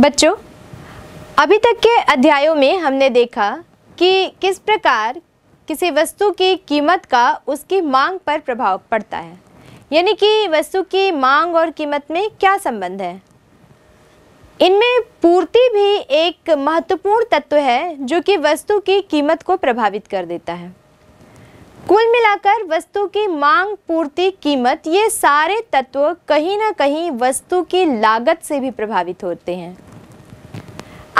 बच्चों अभी तक के अध्यायों में हमने देखा कि किस प्रकार किसी वस्तु की कीमत का उसकी मांग पर प्रभाव पड़ता है यानी कि वस्तु की मांग और कीमत में क्या संबंध है इनमें पूर्ति भी एक महत्वपूर्ण तत्व है जो कि वस्तु की कीमत को प्रभावित कर देता है कुल मिलाकर वस्तु की मांग पूर्ति कीमत ये सारे तत्व कहीं ना कहीं वस्तु की लागत से भी प्रभावित होते हैं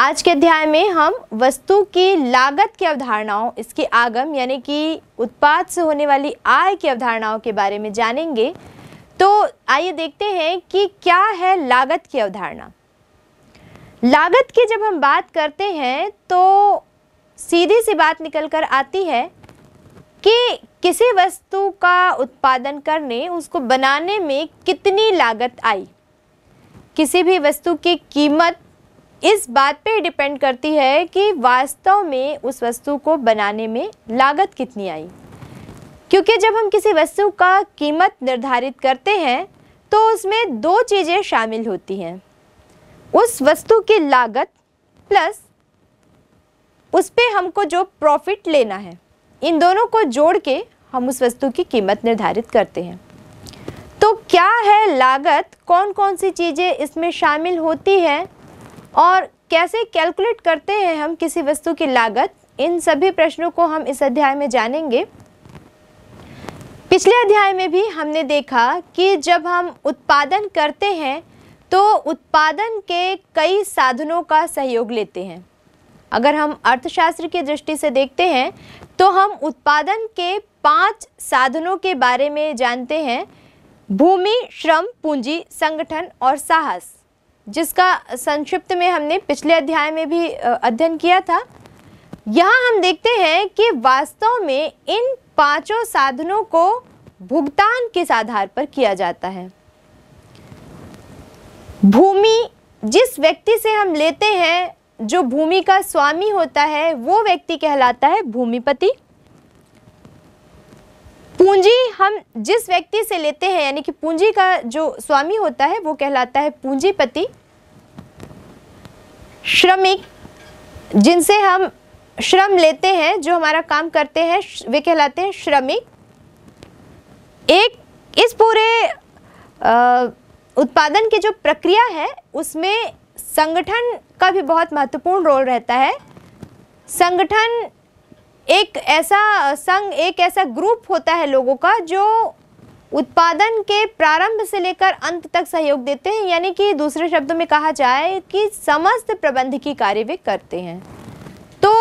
आज के अध्याय में हम वस्तु की लागत की अवधारणाओं इसके आगम यानी कि उत्पाद से होने वाली आय की अवधारणाओं के बारे में जानेंगे तो आइए देखते हैं कि क्या है लागत की अवधारणा लागत की जब हम बात करते हैं तो सीधी सी बात निकल कर आती है कि किसी वस्तु का उत्पादन करने उसको बनाने में कितनी लागत आई किसी भी वस्तु की कीमत इस बात पे डिपेंड करती है कि वास्तव में उस वस्तु को बनाने में लागत कितनी आई क्योंकि जब हम किसी वस्तु का कीमत निर्धारित करते हैं तो उसमें दो चीज़ें शामिल होती हैं उस वस्तु की लागत प्लस उस पर हमको जो प्रॉफिट लेना है इन दोनों को जोड़ के हम उस वस्तु की कीमत निर्धारित करते हैं तो क्या है लागत कौन कौन सी चीज़ें इसमें शामिल होती हैं और कैसे कैलकुलेट करते हैं हम किसी वस्तु की लागत इन सभी प्रश्नों को हम इस अध्याय में जानेंगे पिछले अध्याय में भी हमने देखा कि जब हम उत्पादन करते हैं तो उत्पादन के कई साधनों का सहयोग लेते हैं अगर हम अर्थशास्त्र की दृष्टि से देखते हैं तो हम उत्पादन के पांच साधनों के बारे में जानते हैं भूमि श्रम पूंजी संगठन और साहस जिसका संक्षिप्त में हमने पिछले अध्याय में भी अध्ययन किया था यहाँ हम देखते हैं कि वास्तव में इन पांचों साधनों को भुगतान किस आधार पर किया जाता है भूमि जिस व्यक्ति से हम लेते हैं जो भूमि का स्वामी होता है वो व्यक्ति कहलाता है भूमिपति पूंजी हम जिस व्यक्ति से लेते हैं यानी कि पूंजी का जो स्वामी होता है वो कहलाता है पूंजीपति श्रमिक जिनसे हम श्रम लेते हैं जो हमारा काम करते हैं वे कहलाते हैं श्रमिक एक इस पूरे उत्पादन की जो प्रक्रिया है उसमें संगठन का भी बहुत महत्वपूर्ण रोल रहता है संगठन एक ऐसा संघ एक ऐसा ग्रुप होता है लोगों का जो उत्पादन के प्रारंभ से लेकर अंत तक सहयोग देते हैं यानी कि दूसरे शब्दों में कहा जाए कि समस्त प्रबंधकीय कार्य वे करते हैं तो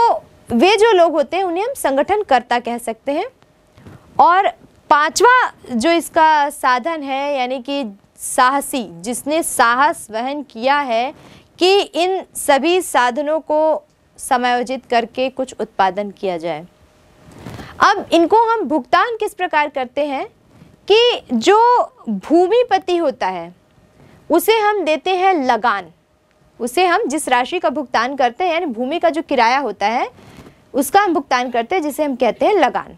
वे जो लोग होते हैं उन्हें हम संगठनकर्ता कह सकते हैं और पांचवा जो इसका साधन है यानी कि साहसी जिसने साहस वहन किया है कि इन सभी साधनों को समायोजित करके कुछ उत्पादन किया जाए अब इनको हम भुगतान किस प्रकार करते हैं कि जो भूमिपति होता है उसे हम देते हैं लगान उसे हम जिस राशि का भुगतान करते हैं यानी भूमि का जो किराया होता है उसका हम भुगतान करते हैं जिसे हम कहते हैं लगान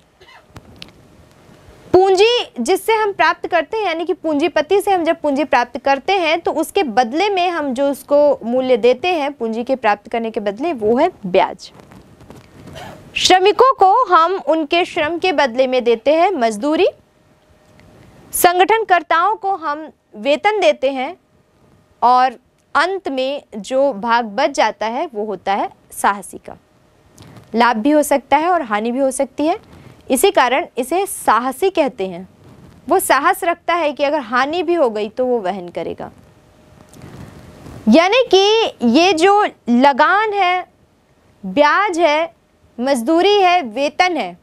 पूंजी जिससे हम प्राप्त करते हैं यानी कि पूंजीपति से हम जब पूंजी प्राप्त करते हैं तो उसके बदले में हम जो उसको मूल्य देते हैं पूंजी के प्राप्त करने के बदले वो है ब्याज श्रमिकों को हम उनके श्रम के बदले में देते हैं मजदूरी संगठनकर्ताओं को हम वेतन देते हैं और अंत में जो भाग बच जाता है वो होता है साहसी का लाभ भी हो सकता है और हानि भी हो सकती है इसी कारण इसे साहसी कहते हैं वो साहस रखता है कि अगर हानि भी हो गई तो वो वहन करेगा यानी कि ये जो लगान है ब्याज है मजदूरी है वेतन है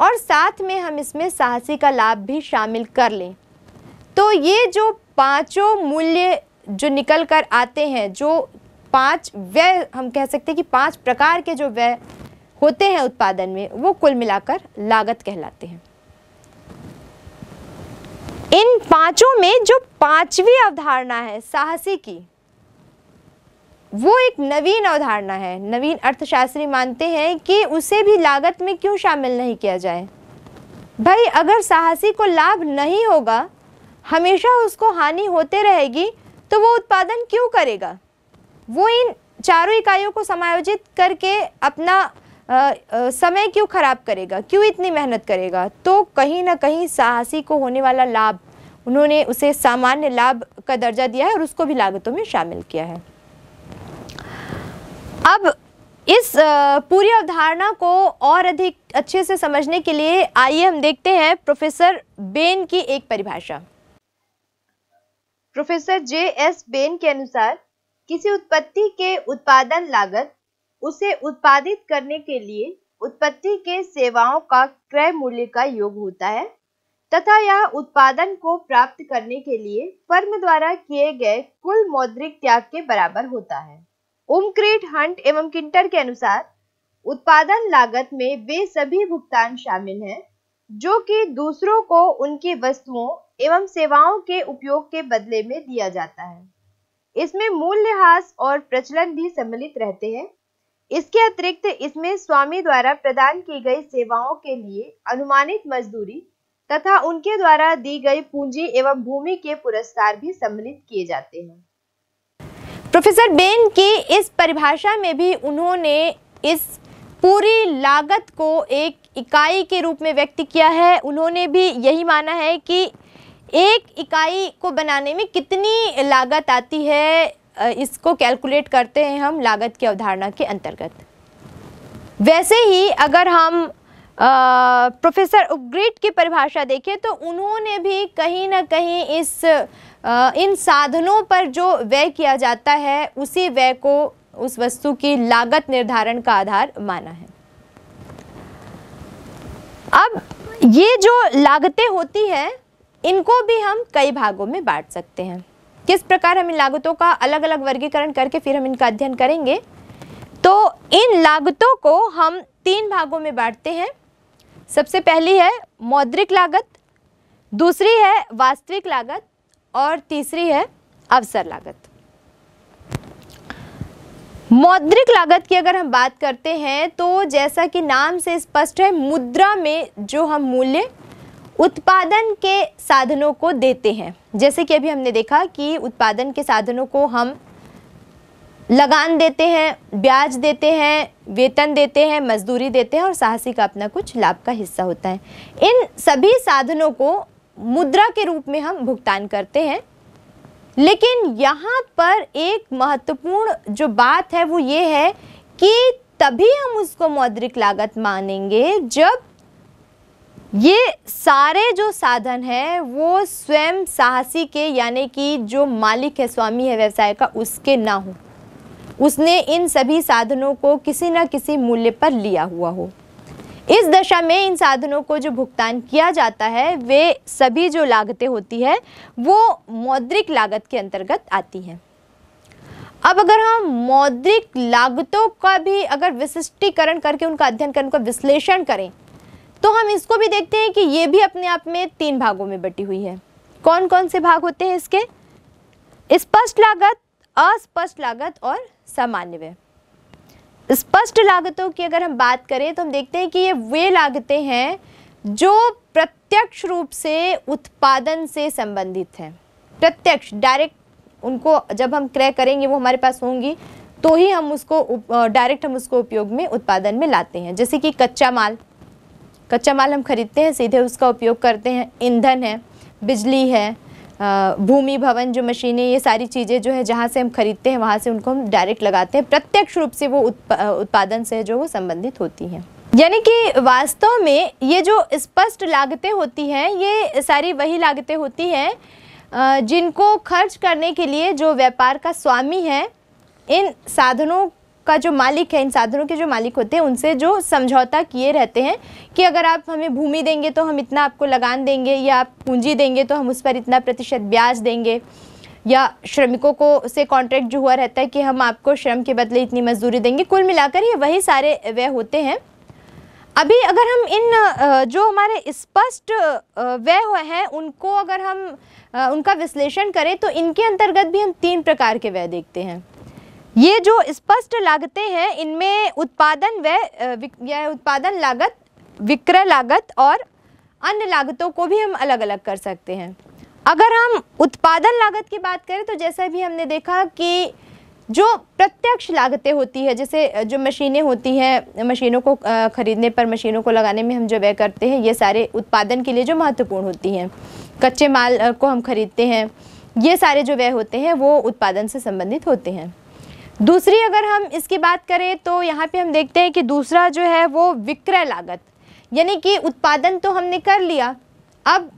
और साथ में हम इसमें साहसी का लाभ भी शामिल कर लें तो ये जो पांचों मूल्य जो निकल कर आते हैं जो पांच व्यय हम कह सकते हैं कि पांच प्रकार के जो व्यय होते हैं उत्पादन में वो कुल मिलाकर लागत कहलाते हैं इन पांचों में जो पांचवी अवधारणा है साहसी की वो एक नवीन अवधारणा है नवीन अर्थशास्त्री मानते हैं कि उसे भी लागत में क्यों शामिल नहीं किया जाए भाई अगर साहसी को लाभ नहीं होगा हमेशा उसको हानि होते रहेगी तो वो उत्पादन क्यों करेगा वो इन चारों इकाइयों को समायोजित करके अपना समय क्यों खराब करेगा क्यों इतनी मेहनत करेगा तो कहीं ना कहीं साहसी को होने वाला लाभ उन्होंने उसे सामान्य लाभ का दर्जा दिया है और उसको भी लागतों में शामिल किया है अब इस पूरी अवधारणा को और अधिक अच्छे से समझने के लिए आइए हम देखते हैं प्रोफेसर बेन की एक परिभाषा प्रोफेसर जे एस बेन के अनुसार किसी उत्पत्ति के उत्पादन लागत उसे उत्पादित करने के लिए उत्पत्ति के सेवाओं का क्रय मूल्य का योग होता है तथा यह उत्पादन को प्राप्त करने के लिए फर्म द्वारा किए गए कुल मौद्रिक त्याग के बराबर होता है उमक्रीट हंट एवं किंटर के अनुसार उत्पादन लागत में वे सभी भुगतान शामिल हैं जो कि दूसरों को उनकी वस्तुओं एवं सेवाओं के उपयोग के बदले में दिया जाता है इसमें मूल्यह्रास और प्रचलन भी सम्मिलित रहते हैं इसके अतिरिक्त इसमें स्वामी द्वारा प्रदान की गई सेवाओं के लिए अनुमानित मजदूरी तथा उनके द्वारा दी गई पूंजी एवं भूमि के पुरस्कार भी सम्मिलित किए जाते हैं प्रोफेसर बेन की इस परिभाषा में भी उन्होंने इस पूरी लागत को एक इकाई के रूप में व्यक्त किया है उन्होंने भी यही माना है कि एक इकाई को बनाने में कितनी लागत आती है इसको कैलकुलेट करते हैं हम लागत की अवधारणा के अंतर्गत वैसे ही अगर हम प्रोफेसर उपग्रिट की परिभाषा देखें तो उन्होंने भी कहीं ना कहीं इस आ, इन साधनों पर जो व्यय किया जाता है उसी व्यय को उस वस्तु की लागत निर्धारण का आधार माना है अब ये जो लागतें होती हैं इनको भी हम कई भागों में बांट सकते हैं किस प्रकार हम इन लागतों का अलग अलग वर्गीकरण करके फिर हम इनका अध्ययन करेंगे तो इन लागतों को हम तीन भागों में बांटते हैं सबसे पहली है मौद्रिक लागत दूसरी है वास्तविक लागत और तीसरी है अवसर लागत मौद्रिक लागत की अगर हम बात करते हैं तो जैसा कि नाम से स्पष्ट है मुद्रा में जो हम मूल्य उत्पादन के साधनों को देते हैं जैसे कि अभी हमने देखा कि उत्पादन के साधनों को हम लगान देते हैं ब्याज देते हैं वेतन देते हैं मजदूरी देते हैं और साहसी का अपना कुछ लाभ का हिस्सा होता है इन सभी साधनों को मुद्रा के रूप में हम भुगतान करते हैं लेकिन यहाँ पर एक महत्वपूर्ण जो बात है वो ये है कि तभी हम उसको मौद्रिक लागत मानेंगे जब ये सारे जो साधन हैं वो स्वयं साहसी के यानी कि जो मालिक है स्वामी है व्यवसाय का उसके ना हो उसने इन सभी साधनों को किसी न किसी मूल्य पर लिया हुआ हो इस दशा में इन साधनों को जो भुगतान किया जाता है वे सभी जो लागतें होती है वो मौद्रिक लागत के अंतर्गत आती हैं अब अगर हम मौद्रिक लागतों का भी अगर विशिष्टीकरण करके उनका अध्ययन करें उनका विश्लेषण करें तो हम इसको भी देखते हैं कि ये भी अपने आप में तीन भागों में बटी हुई है कौन कौन से भाग होते हैं इसके स्पष्ट लागत अस्पष्ट लागत और सामान्य व्यय स्पष्ट लागतों की अगर हम बात करें तो हम देखते हैं कि ये वे लागतें हैं जो प्रत्यक्ष रूप से उत्पादन से संबंधित हैं प्रत्यक्ष डायरेक्ट उनको जब हम क्रय करेंगे वो हमारे पास होंगी तो ही हम उसको डायरेक्ट हम उसको उपयोग में उत्पादन में लाते हैं जैसे कि कच्चा माल कच्चा माल हम खरीदते हैं सीधे उसका उपयोग करते हैं ईंधन है बिजली है भूमि भवन जो मशीनें ये सारी चीज़ें जो है जहाँ से हम खरीदते हैं वहाँ से उनको हम डायरेक्ट लगाते हैं प्रत्यक्ष रूप से वो उत्पादन से जो वो संबंधित होती हैं यानी कि वास्तव में ये जो स्पष्ट लागतें होती हैं ये सारी वही लागतें होती हैं जिनको खर्च करने के लिए जो व्यापार का स्वामी है इन साधनों का जो मालिक है इन साधनों के जो मालिक होते हैं उनसे जो समझौता किए रहते हैं कि अगर आप हमें भूमि देंगे तो हम इतना आपको लगान देंगे या आप पूंजी देंगे तो हम उस पर इतना प्रतिशत ब्याज देंगे या श्रमिकों को से कॉन्ट्रैक्ट जो हुआ रहता है कि हम आपको श्रम के बदले इतनी मजदूरी देंगे कुल मिलाकर ये वही सारे व्यय होते हैं अभी अगर हम इन जो हमारे स्पष्ट व्यय हुए हैं उनको अगर हम उनका विश्लेषण करें तो इनके अंतर्गत भी हम तीन प्रकार के व्यय देखते हैं ये जो स्पष्ट लागतें हैं इनमें उत्पादन व यह उत्पादन लागत विक्रय लागत और अन्य लागतों को भी हम अलग अलग कर सकते हैं अगर हम उत्पादन लागत की बात करें तो जैसा भी हमने देखा कि जो प्रत्यक्ष लागतें होती है जैसे जो मशीनें होती हैं मशीनों को ख़रीदने पर मशीनों को लगाने में हम जो व्यय करते हैं ये सारे उत्पादन के लिए जो महत्वपूर्ण होती हैं कच्चे माल को हम खरीदते हैं ये सारे जो व्यय होते हैं वो उत्पादन से संबंधित होते हैं दूसरी अगर हम इसकी बात करें तो यहाँ पे हम देखते हैं कि दूसरा जो है वो विक्रय लागत यानी कि उत्पादन तो हमने कर लिया अब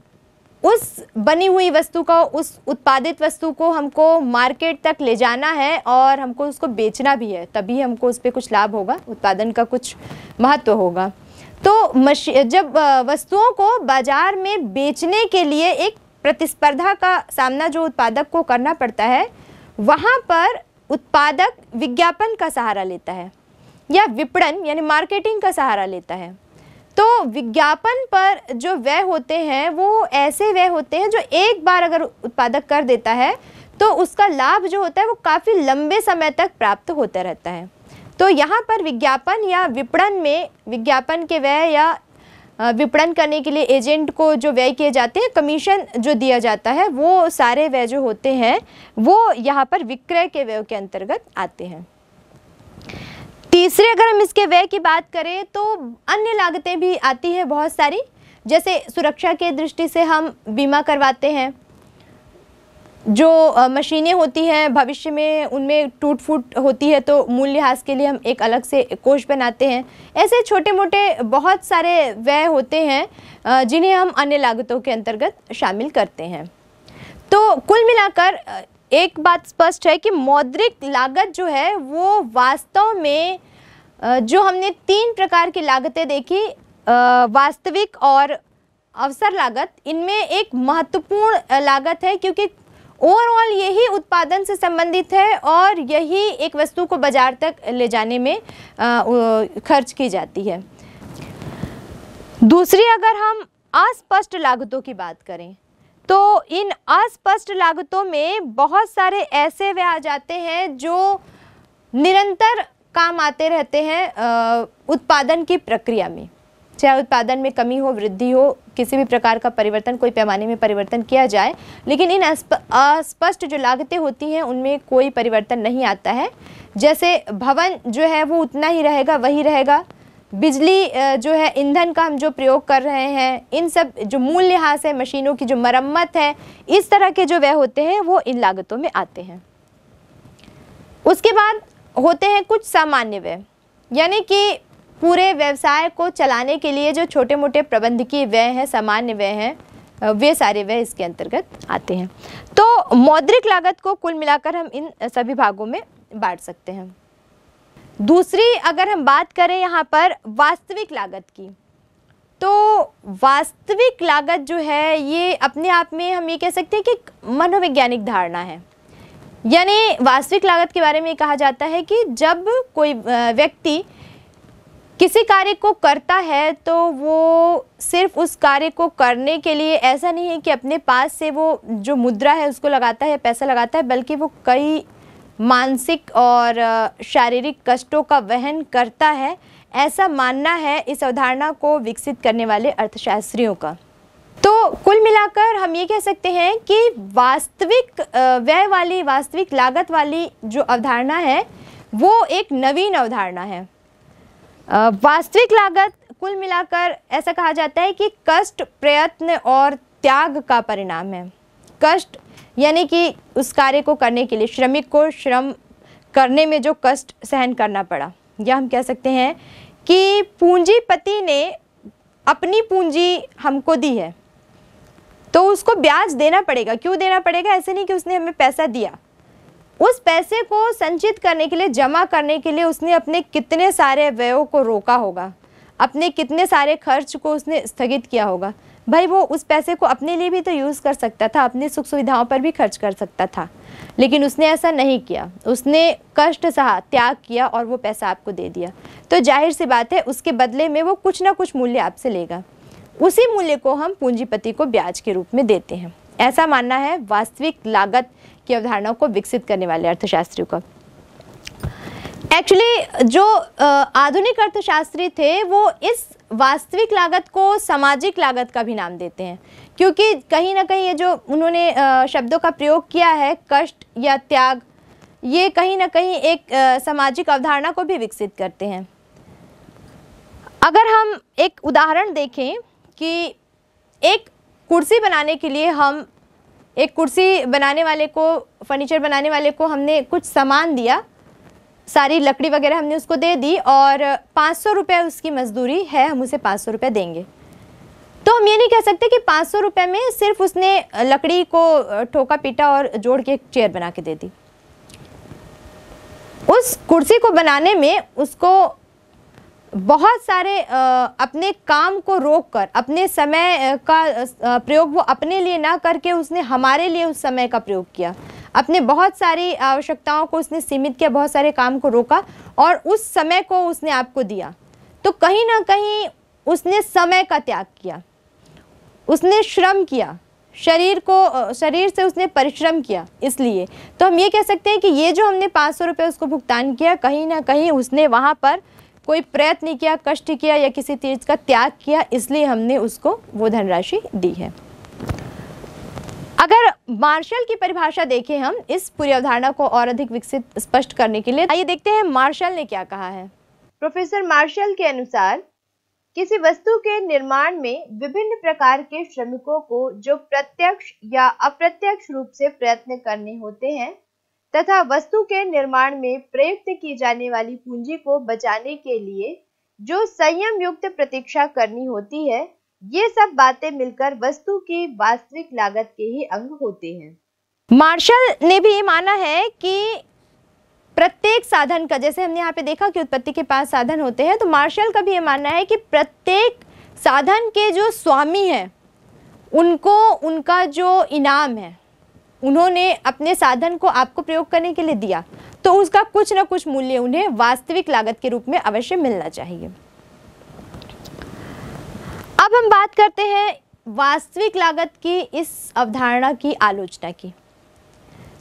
उस बनी हुई वस्तु का उस उत्पादित वस्तु को हमको मार्केट तक ले जाना है और हमको उसको बेचना भी है तभी हमको उस पर कुछ लाभ होगा उत्पादन का कुछ महत्व होगा तो मश जब वस्तुओं को बाज़ार में बेचने के लिए एक प्रतिस्पर्धा का सामना जो उत्पादक को करना पड़ता है वहाँ पर उत्पादक विज्ञापन का सहारा लेता है या विपणन यानी मार्केटिंग का सहारा लेता है तो विज्ञापन पर जो व्यय होते हैं वो ऐसे व्यय होते हैं जो एक बार अगर उत्पादक कर देता है तो उसका लाभ जो होता है वो काफ़ी लंबे समय तक प्राप्त होता रहता है तो यहाँ पर विज्ञापन या विपणन में विज्ञापन के व्यय या विपणन करने के लिए एजेंट को जो व्यय किए जाते हैं कमीशन जो दिया जाता है वो सारे व्यय जो होते हैं वो यहाँ पर विक्रय के व्यय के अंतर्गत आते हैं तीसरे अगर हम इसके व्यय की बात करें तो अन्य लागतें भी आती है बहुत सारी जैसे सुरक्षा के दृष्टि से हम बीमा करवाते हैं जो मशीनें होती हैं भविष्य में उनमें टूट फूट होती है तो मूल लिहाज के लिए हम एक अलग से कोष बनाते हैं ऐसे छोटे मोटे बहुत सारे व्यय होते हैं जिन्हें हम अन्य लागतों के अंतर्गत शामिल करते हैं तो कुल मिलाकर एक बात स्पष्ट है कि मौद्रिक लागत जो है वो वास्तव में जो हमने तीन प्रकार की लागतें देखी वास्तविक और अवसर लागत इनमें एक महत्वपूर्ण लागत है क्योंकि ओवरऑल यही उत्पादन से संबंधित है और यही एक वस्तु को बाजार तक ले जाने में खर्च की जाती है दूसरी अगर हम अस्पष्ट लागतों की बात करें तो इन अस्पष्ट लागतों में बहुत सारे ऐसे आ जाते हैं जो निरंतर काम आते रहते हैं उत्पादन की प्रक्रिया में चाहे उत्पादन में कमी हो वृद्धि हो किसी भी प्रकार का परिवर्तन कोई पैमाने में परिवर्तन किया जाए लेकिन इन अस्पष्ट जो लागतें होती हैं उनमें कोई परिवर्तन नहीं आता है जैसे भवन जो है वो उतना ही रहेगा वही रहेगा बिजली जो है ईंधन का हम जो प्रयोग कर रहे हैं इन सब जो मूल लिहाज है मशीनों की जो मरम्मत है इस तरह के जो व्यय होते हैं वो इन लागतों में आते हैं उसके बाद होते हैं कुछ सामान्य व्यय यानी कि पूरे व्यवसाय को चलाने के लिए जो छोटे मोटे प्रबंधकीय व्यय हैं सामान्य व्यय हैं वे सारे व्यय इसके अंतर्गत आते हैं तो मौद्रिक लागत को कुल मिलाकर हम इन सभी भागों में बांट सकते हैं दूसरी अगर हम बात करें यहाँ पर वास्तविक लागत की तो वास्तविक लागत जो है ये अपने आप में हम ये कह सकते हैं कि मनोवैज्ञानिक धारणा है यानी वास्तविक लागत के बारे में कहा जाता है कि जब कोई व्यक्ति किसी कार्य को करता है तो वो सिर्फ उस कार्य को करने के लिए ऐसा नहीं है कि अपने पास से वो जो मुद्रा है उसको लगाता है पैसा लगाता है बल्कि वो कई मानसिक और शारीरिक कष्टों का वहन करता है ऐसा मानना है इस अवधारणा को विकसित करने वाले अर्थशास्त्रियों का तो कुल मिलाकर हम ये कह सकते हैं कि वास्तविक व्यय वाली वास्तविक लागत वाली जो अवधारणा है वो एक नवीन अवधारणा है वास्तविक लागत कुल मिलाकर ऐसा कहा जाता है कि कष्ट प्रयत्न और त्याग का परिणाम है कष्ट यानी कि उस कार्य को करने के लिए श्रमिक को श्रम करने में जो कष्ट सहन करना पड़ा या हम कह सकते हैं कि पूंजीपति ने अपनी पूंजी हमको दी है तो उसको ब्याज देना पड़ेगा क्यों देना पड़ेगा ऐसे नहीं कि उसने हमें पैसा दिया उस पैसे को संचित करने के लिए जमा करने के लिए उसने अपने कितने सारे व्ययों को रोका होगा अपने कितने सारे खर्च को उसने स्थगित किया होगा भाई वो उस पैसे को अपने लिए भी तो यूज़ कर सकता था अपनी सुख सुविधाओं पर भी खर्च कर सकता था लेकिन उसने ऐसा नहीं किया उसने कष्ट सहा त्याग किया और वो पैसा आपको दे दिया तो जाहिर सी बात है उसके बदले में वो कुछ ना कुछ मूल्य आपसे लेगा उसी मूल्य को हम पूंजीपति को ब्याज के रूप में देते हैं ऐसा मानना है वास्तविक लागत की अवधारणा को विकसित करने वाले अर्थशास्त्रियों का एक्चुअली जो आधुनिक अर्थशास्त्री थे वो इस वास्तविक लागत को सामाजिक लागत का भी नाम देते हैं क्योंकि कहीं ना कहीं ये जो उन्होंने शब्दों का प्रयोग किया है कष्ट या त्याग ये कहीं ना कहीं एक सामाजिक अवधारणा को भी विकसित करते हैं अगर हम एक उदाहरण देखें कि एक कुर्सी बनाने के लिए हम एक कुर्सी बनाने वाले को फर्नीचर बनाने वाले को हमने कुछ सामान दिया सारी लकड़ी वगैरह हमने उसको दे दी और पाँच सौ रुपये उसकी मजदूरी है हम उसे पाँच सौ रुपये देंगे तो हम ये नहीं कह सकते कि पाँच सौ रुपये में सिर्फ उसने लकड़ी को ठोका पीटा और जोड़ के एक चेयर बना के दे दी उस कुर्सी को बनाने में उसको बहुत सारे अपने काम को रोक कर अपने समय का प्रयोग वो अपने लिए ना करके उसने हमारे लिए उस समय का प्रयोग किया अपने बहुत सारी आवश्यकताओं को उसने सीमित किया बहुत सारे काम को रोका और उस समय को उसने आपको दिया तो कहीं ना कहीं उसने समय का त्याग किया उसने श्रम किया शरीर को शरीर से उसने परिश्रम किया इसलिए तो हम ये कह सकते हैं कि ये जो हमने पाँच सौ रुपये उसको भुगतान किया कहीं ना कहीं उसने वहाँ पर कोई प्रयत्न किया कष्ट किया या किसी चीज़ का त्याग किया इसलिए हमने उसको वो धनराशि दी है अगर मार्शल की परिभाषा देखें हम इस पूरी अवधारणा को और अधिक विकसित स्पष्ट करने के लिए आइए देखते हैं मार्शल ने क्या कहा है प्रोफेसर मार्शल के अनुसार किसी वस्तु के निर्माण में विभिन्न प्रकार के श्रमिकों को जो प्रत्यक्ष या अप्रत्यक्ष रूप से प्रयत्न करने होते हैं तथा वस्तु के निर्माण में प्रयुक्त की जाने वाली पूंजी को बचाने के लिए जो संयम युक्त प्रतीक्षा करनी होती है ये सब बातें मिलकर वस्तु की वास्तविक लागत के ही अंग होते हैं मार्शल ने भी माना है कि प्रत्येक साधन का जैसे हमने यहाँ पे देखा कि उत्पत्ति के पास साधन होते हैं तो मार्शल का भी ये मानना है कि प्रत्येक साधन के जो स्वामी हैं उनको उनका जो इनाम है उन्होंने अपने साधन को आपको प्रयोग करने के लिए दिया तो उसका कुछ ना कुछ मूल्य उन्हें वास्तविक लागत के रूप में अवश्य मिलना चाहिए अब हम बात करते हैं वास्तविक लागत की इस अवधारणा की आलोचना की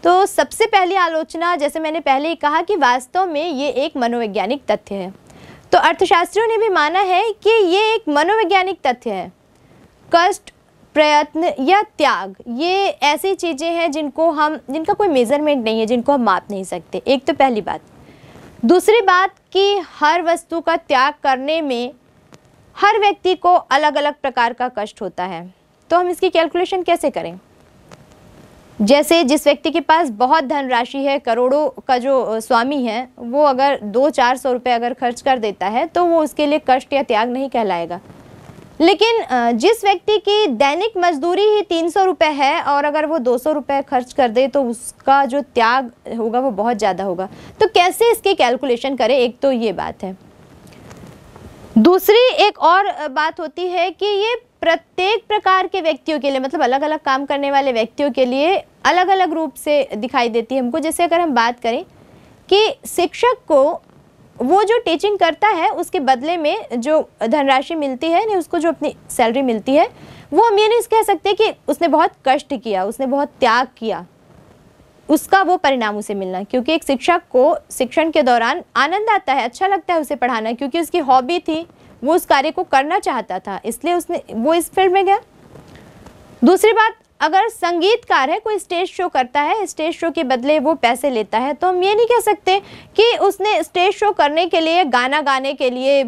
तो सबसे पहली आलोचना जैसे मैंने पहले ही कहा कि वास्तव में ये एक मनोवैज्ञानिक तथ्य है तो अर्थशास्त्रियों ने भी माना है कि ये एक मनोवैज्ञानिक तथ्य है कष्ट प्रयत्न या त्याग ये ऐसी चीज़ें हैं जिनको हम जिनका कोई मेज़रमेंट नहीं है जिनको हम माप नहीं सकते एक तो पहली बात दूसरी बात कि हर वस्तु का त्याग करने में हर व्यक्ति को अलग अलग प्रकार का कष्ट होता है तो हम इसकी कैलकुलेशन कैसे करें जैसे जिस व्यक्ति के पास बहुत धनराशि है करोड़ों का जो स्वामी है वो अगर दो चार सौ रुपये अगर खर्च कर देता है तो वो उसके लिए कष्ट या त्याग नहीं कहलाएगा लेकिन जिस व्यक्ति की दैनिक मजदूरी ही तीन सौ रुपये है और अगर वो दो सौ रुपये खर्च कर दे तो उसका जो त्याग होगा वो बहुत ज़्यादा होगा तो कैसे इसकी कैलकुलेशन करें एक तो ये बात है दूसरी एक और बात होती है कि ये प्रत्येक प्रकार के व्यक्तियों के लिए मतलब अलग अलग काम करने वाले व्यक्तियों के लिए अलग अलग रूप से दिखाई देती है हमको जैसे अगर हम बात करें कि शिक्षक को वो जो टीचिंग करता है उसके बदले में जो धनराशि मिलती है नहीं उसको जो अपनी सैलरी मिलती है वो हम ये नहीं कह सकते कि उसने बहुत कष्ट किया उसने बहुत त्याग किया उसका वो परिणाम उसे मिलना क्योंकि एक शिक्षक को शिक्षण के दौरान आनंद आता है अच्छा लगता है उसे पढ़ाना क्योंकि उसकी हॉबी थी वो उस कार्य को करना चाहता था इसलिए उसने वो इस फील्ड में गया दूसरी बात अगर संगीतकार है कोई स्टेज शो करता है स्टेज शो के बदले वो पैसे लेता है तो हम ये नहीं कह सकते कि उसने स्टेज शो करने के लिए गाना गाने के लिए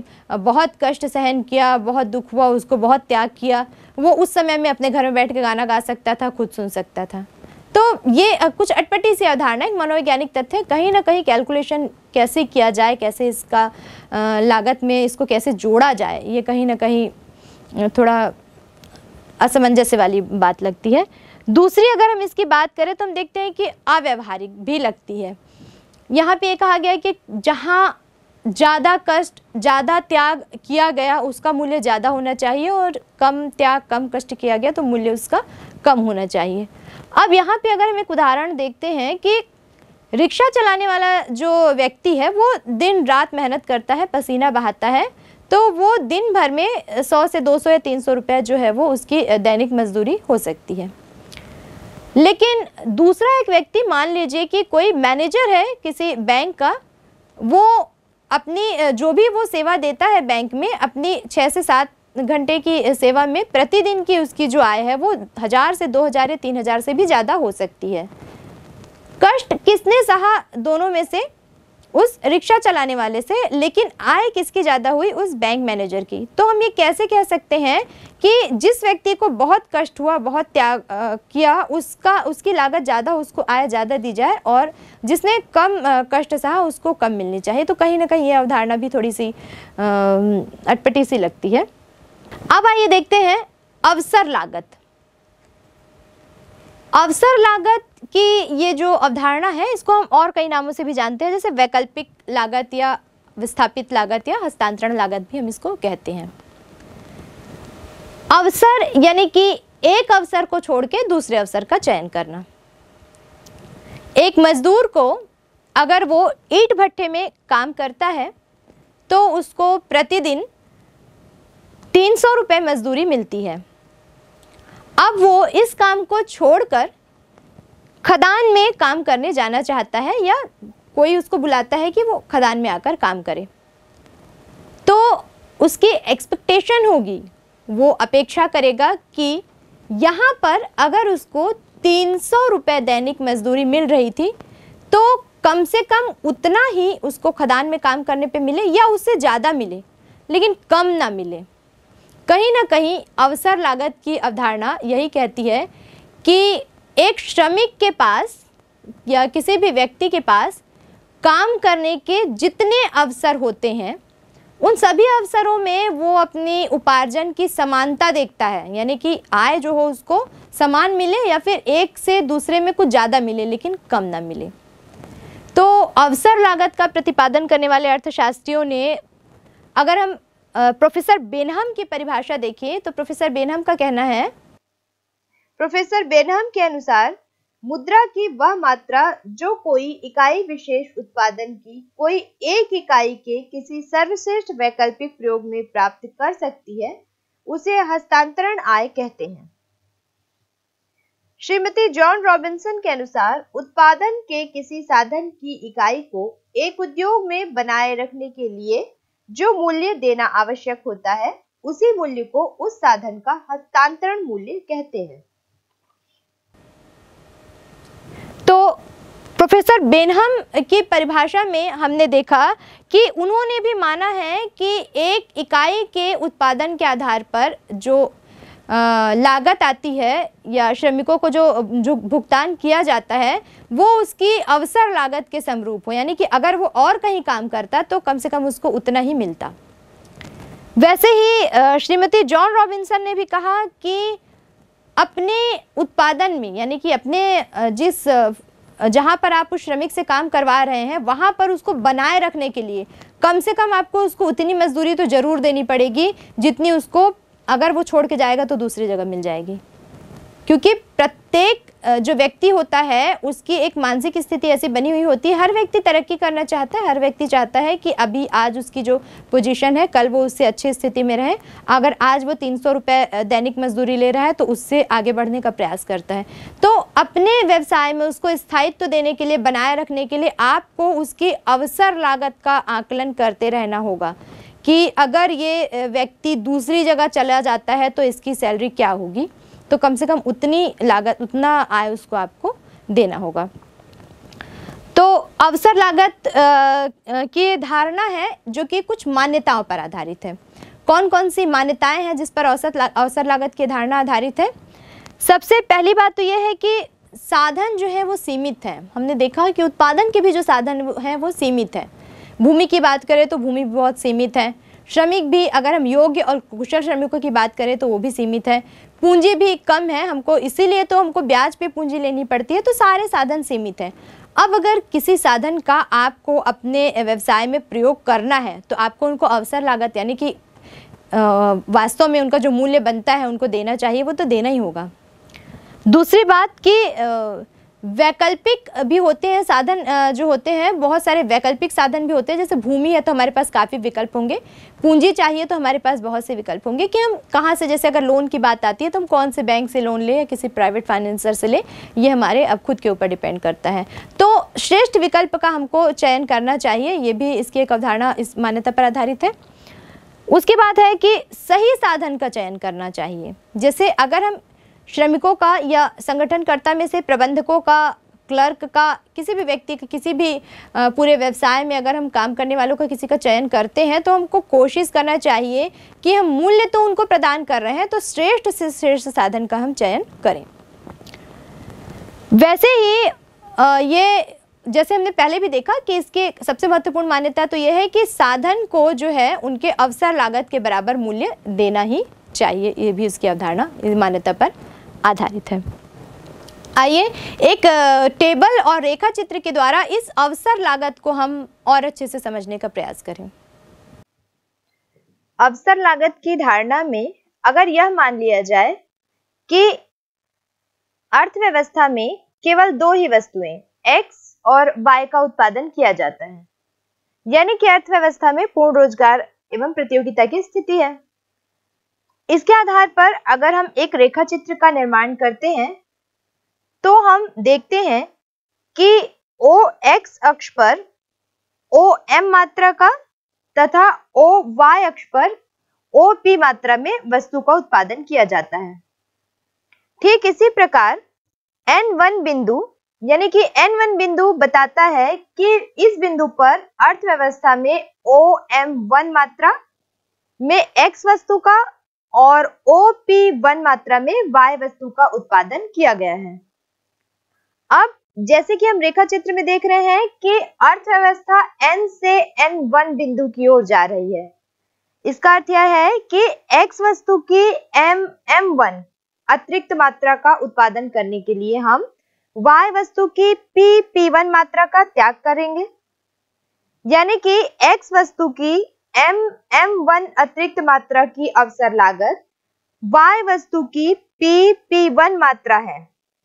बहुत कष्ट सहन किया बहुत दुख हुआ उसको बहुत त्याग किया वो उस समय में अपने घर में बैठ के गाना गा सकता था खुद सुन सकता था तो ये कुछ अटपटी सी अवधारणा एक मनोवैज्ञानिक तथ्य कहीं ना कहीं कैलकुलेशन कैसे किया जाए कैसे इसका लागत में इसको कैसे जोड़ा जाए ये कहीं ना कहीं थोड़ा असमंजस्य वाली बात लगती है दूसरी अगर हम इसकी बात करें तो हम देखते हैं कि अव्यवहारिक भी लगती है यहाँ पे ये कहा गया है कि जहाँ ज़्यादा कष्ट ज़्यादा त्याग किया गया उसका मूल्य ज़्यादा होना चाहिए और कम त्याग कम कष्ट किया गया तो मूल्य उसका कम होना चाहिए अब यहाँ पे अगर हम एक उदाहरण देखते हैं कि रिक्शा चलाने वाला जो व्यक्ति है वो दिन रात मेहनत करता है पसीना बहाता है तो वो दिन भर में 100 से 200 या 300 रुपया जो है वो उसकी दैनिक मजदूरी हो सकती है लेकिन दूसरा एक व्यक्ति मान लीजिए कि कोई मैनेजर है किसी बैंक का वो अपनी जो भी वो सेवा देता है बैंक में अपनी छः से सात घंटे की सेवा में प्रतिदिन की उसकी जो आय है वो हज़ार से दो हज़ार या तीन हज़ार से भी ज़्यादा हो सकती है कष्ट किसने सहा दोनों में से उस रिक्शा चलाने वाले से लेकिन आय किसकी ज़्यादा हुई उस बैंक मैनेजर की तो हम ये कैसे कह सकते हैं कि जिस व्यक्ति को बहुत कष्ट हुआ बहुत त्याग किया उसका उसकी लागत ज़्यादा उसको आय ज़्यादा दी जाए और जिसने कम कष्ट सहा उसको कम मिलनी चाहिए तो कहीं ना कहीं ये अवधारणा भी थोड़ी सी अटपटी सी लगती है अब आइए देखते हैं अवसर लागत अवसर लागत की ये जो अवधारणा है इसको हम और कई नामों से भी जानते हैं जैसे वैकल्पिक लागत या विस्थापित लागत या हस्तांतरण लागत भी हम इसको कहते हैं अवसर यानी कि एक अवसर को छोड़ के दूसरे अवसर का चयन करना एक मजदूर को अगर वो ईट भट्टे में काम करता है तो उसको प्रतिदिन तीन सौ रुपये मजदूरी मिलती है अब वो इस काम को छोड़कर खदान में काम करने जाना चाहता है या कोई उसको बुलाता है कि वो खदान में आकर काम करे तो उसकी एक्सपेक्टेशन होगी वो अपेक्षा करेगा कि यहाँ पर अगर उसको तीन सौ रुपये दैनिक मजदूरी मिल रही थी तो कम से कम उतना ही उसको खदान में काम करने पे मिले या उससे ज़्यादा मिले लेकिन कम ना मिले कहीं ना कहीं अवसर लागत की अवधारणा यही कहती है कि एक श्रमिक के पास या किसी भी व्यक्ति के पास काम करने के जितने अवसर होते हैं उन सभी अवसरों में वो अपनी उपार्जन की समानता देखता है यानी कि आय जो हो उसको समान मिले या फिर एक से दूसरे में कुछ ज़्यादा मिले लेकिन कम ना मिले तो अवसर लागत का प्रतिपादन करने वाले अर्थशास्त्रियों ने अगर हम प्रोफेसर बेनहम की परिभाषा देखिए तो प्रोफेसर बेनहम का कहना है प्रोफेसर बेनहम के अनुसार मुद्रा की वह मात्रा जो कोई इकाई विशेष उत्पादन की कोई एक इकाई के किसी सर्वश्रेष्ठ वैकल्पिक प्रयोग में प्राप्त कर सकती है उसे हस्तांतरण आय कहते हैं श्रीमती जॉन रॉबिन्सन के अनुसार उत्पादन के किसी साधन की इकाई को एक उद्योग में बनाए रखने के लिए जो मूल्य देना आवश्यक होता है उसी मूल्य को उस साधन का हस्तांतरण मूल्य कहते हैं तो प्रोफेसर बेनहम की परिभाषा में हमने देखा कि उन्होंने भी माना है कि एक इकाई के उत्पादन के आधार पर जो लागत आती है या श्रमिकों को जो जो भुगतान किया जाता है वो उसकी अवसर लागत के समरूप हो यानी कि अगर वो और कहीं काम करता तो कम से कम उसको उतना ही मिलता वैसे ही श्रीमती जॉन रॉबिन्सन ने भी कहा कि अपने उत्पादन में यानी कि अपने जिस जहाँ पर आप उस श्रमिक से काम करवा रहे हैं वहाँ पर उसको बनाए रखने के लिए कम से कम आपको उसको उतनी मजदूरी तो ज़रूर देनी पड़ेगी जितनी उसको अगर वो छोड़ के जाएगा तो दूसरी जगह मिल जाएगी क्योंकि प्रत्येक जो व्यक्ति होता है उसकी एक मानसिक स्थिति ऐसी बनी हुई होती है हर व्यक्ति तरक्की करना चाहता है हर व्यक्ति चाहता है कि अभी आज उसकी जो पोजीशन है कल वो उससे अच्छी स्थिति में रहे अगर आज वो तीन सौ रुपये दैनिक मजदूरी ले रहा है तो उससे आगे बढ़ने का प्रयास करता है तो अपने व्यवसाय में उसको स्थायित्व तो देने के लिए बनाए रखने के लिए आपको उसकी अवसर लागत का आकलन करते रहना होगा कि अगर ये व्यक्ति दूसरी जगह चला जाता है तो इसकी सैलरी क्या होगी तो कम से कम उतनी लागत उतना आय उसको आपको देना होगा तो अवसर लागत की धारणा है जो कि कुछ मान्यताओं पर आधारित है कौन कौन सी मान्यताएं हैं जिस पर औसत ला, अवसर लागत की धारणा आधारित है सबसे पहली बात तो यह है कि साधन जो है वो सीमित है हमने देखा है कि उत्पादन के भी जो साधन हैं वो सीमित है भूमि की बात करें तो भूमि बहुत सीमित है श्रमिक भी अगर हम योग्य और कुशल श्रमिकों की बात करें तो वो भी सीमित है पूंजी भी कम है हमको इसीलिए तो हमको ब्याज पे पूंजी लेनी पड़ती है तो सारे साधन सीमित हैं अब अगर किसी साधन का आपको अपने व्यवसाय में प्रयोग करना है तो आपको उनको अवसर लागत यानी कि वास्तव में उनका जो मूल्य बनता है उनको देना चाहिए वो तो देना ही होगा दूसरी बात कि वैकल्पिक भी होते हैं साधन जो होते हैं बहुत सारे वैकल्पिक साधन भी होते हैं जैसे भूमि है तो हमारे पास काफ़ी विकल्प होंगे पूंजी चाहिए तो हमारे पास बहुत से विकल्प होंगे कि हम कहाँ से जैसे अगर लोन की बात आती है तो हम कौन से बैंक से लोन लें या किसी प्राइवेट फाइनेंसर से लें ये हमारे अब खुद के ऊपर डिपेंड करता है तो श्रेष्ठ विकल्प का हमको चयन करना चाहिए ये भी इसकी एक अवधारणा इस मान्यता पर आधारित है उसके बाद है कि सही साधन का चयन करना चाहिए जैसे अगर हम श्रमिकों का या संगठनकर्ता में से प्रबंधकों का क्लर्क का किसी भी व्यक्ति का किसी भी पूरे व्यवसाय में अगर हम काम करने वालों का किसी का चयन करते हैं तो हमको कोशिश करना चाहिए कि हम मूल्य तो उनको प्रदान कर रहे हैं तो श्रेष्ठ से श्रेष्ठ साधन का हम चयन करें वैसे ही ये जैसे हमने पहले भी देखा कि इसके सबसे महत्वपूर्ण मान्यता तो ये है कि साधन को जो है उनके अवसर लागत के बराबर मूल्य देना ही चाहिए ये भी इसकी अवधारणा मान्यता पर आधारित है आइए एक टेबल और रेखा चित्र के द्वारा इस अवसर लागत को हम और अच्छे से समझने का प्रयास करें अवसर लागत की धारणा में अगर यह मान लिया जाए कि अर्थव्यवस्था में केवल दो ही वस्तुएं एक्स और वाई का उत्पादन किया जाता है यानी कि अर्थव्यवस्था में पूर्ण रोजगार एवं प्रतियोगिता की स्थिति है इसके आधार पर अगर हम एक रेखा चित्र का निर्माण करते हैं तो हम देखते हैं कि ओ एक्स अक्ष पर ओ एम मात्रा का तथा ओ वाई अक्ष पर ओ पी मात्रा में वस्तु का उत्पादन किया जाता है ठीक इसी प्रकार एन वन बिंदु यानी कि एन वन बिंदु बताता है कि इस बिंदु पर अर्थव्यवस्था में ओ एम वन मात्रा में एक्स वस्तु का और ओ पी वन मात्रा में वाय वस्तु का उत्पादन किया गया है अब जैसे कि हम रेखा चित्र में देख रहे हैं कि अर्थव्यवस्था एन से एन वन बिंदु की ओर जा रही है इसका अर्थ यह है कि X वस्तु की एम एम वन अतिरिक्त मात्रा का उत्पादन करने के लिए हम Y वस्तु की पी पी वन मात्रा का त्याग करेंगे यानी कि X वस्तु की एम एम वन अतिरिक्त मात्रा की अवसर लागत वाय वस्तु की पी पी वन मात्रा है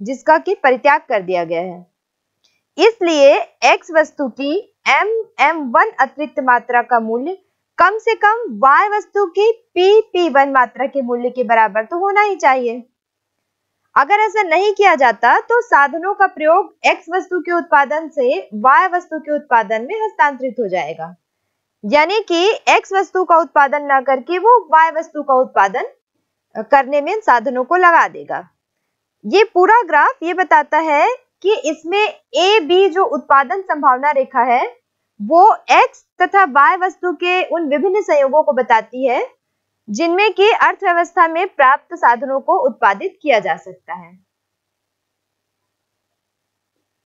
जिसका कि परित्याग कर दिया गया है इसलिए एक्स वस्तु की एम एम वन अतिरिक्त मात्रा का मूल्य कम से कम वाय वस्तु की पी पी वन मात्रा के मूल्य के बराबर तो होना ही चाहिए अगर ऐसा नहीं किया जाता तो साधनों का प्रयोग एक्स वस्तु के उत्पादन से वाय वस्तु के उत्पादन में हस्तांतरित हो जाएगा यानी कि एक्स वस्तु का उत्पादन ना करके वो y वस्तु का उत्पादन करने में साधनों को लगा देगा ये पूरा ग्राफ ये बताता है कि इसमें ए बी जो उत्पादन संभावना रेखा है वो एक्स तथा y वस्तु के उन विभिन्न संयोगों को बताती है जिनमें कि अर्थव्यवस्था में प्राप्त साधनों को उत्पादित किया जा सकता है